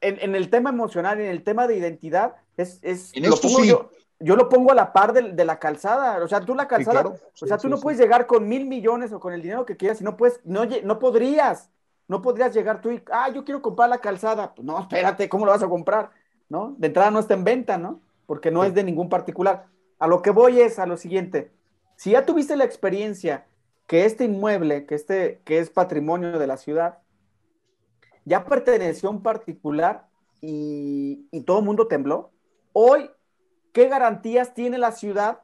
en, el tema emocional, en el tema de identidad, es, yo, lo pongo a la par de, la calzada. O sea, tú la calzada, o sea, tú no puedes llegar con mil millones o con el dinero que quieras y no puedes, no, no podrías, no podrías llegar tú y, ah, yo quiero comprar la calzada. Pues no, espérate, ¿cómo lo vas a comprar? ¿No? De entrada no está en venta, ¿no? Porque no es de ningún particular. A lo que voy es a lo siguiente. Si ya tuviste la experiencia que este inmueble, que este, que es patrimonio de la ciudad, ya perteneció a un particular y, todo el mundo tembló. Hoy, ¿qué garantías tiene la ciudad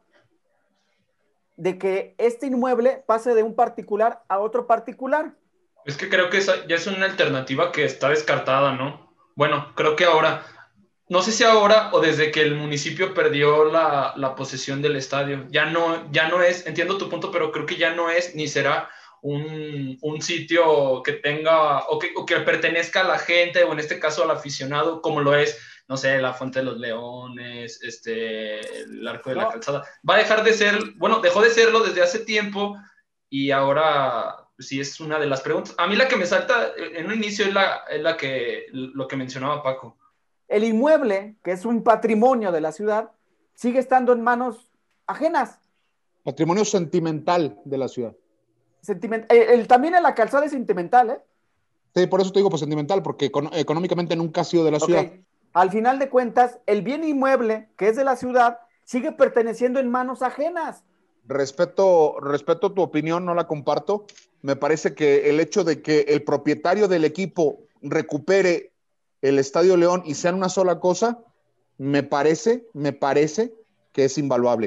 de que este inmueble pase de un particular a otro particular? Es que creo que ya es una alternativa que está descartada, ¿no? Bueno, creo que ahora, no sé si ahora o desde que el municipio perdió la, posesión del estadio, ya no, ya no es, entiendo tu punto, pero creo que ya no es ni será un, sitio que tenga o que, pertenezca a la gente o en este caso al aficionado, como lo es, no sé, la Fuente de los Leones, este, el Arco de la Calzada. Va a dejar de ser, bueno, dejó de serlo desde hace tiempo y ahora pues sí es una de las preguntas. A mí la que me salta eh, en un inicio es la, la que, lo que mencionaba Paco. El inmueble, que es un patrimonio de la ciudad, sigue estando en manos ajenas. Patrimonio sentimental de la ciudad. Eh, el, también en la calzada es sentimental, ¿eh? Sí, por eso te digo pues sentimental, porque económicamente nunca ha sido de la ciudad. Al final de cuentas, el bien inmueble que es de la ciudad sigue perteneciendo en manos ajenas. Respeto, respeto tu opinión, no la comparto. Me parece que el hecho de que el propietario del equipo recupere el Estadio León y sea una sola cosa, me parece, me parece que es invaluable.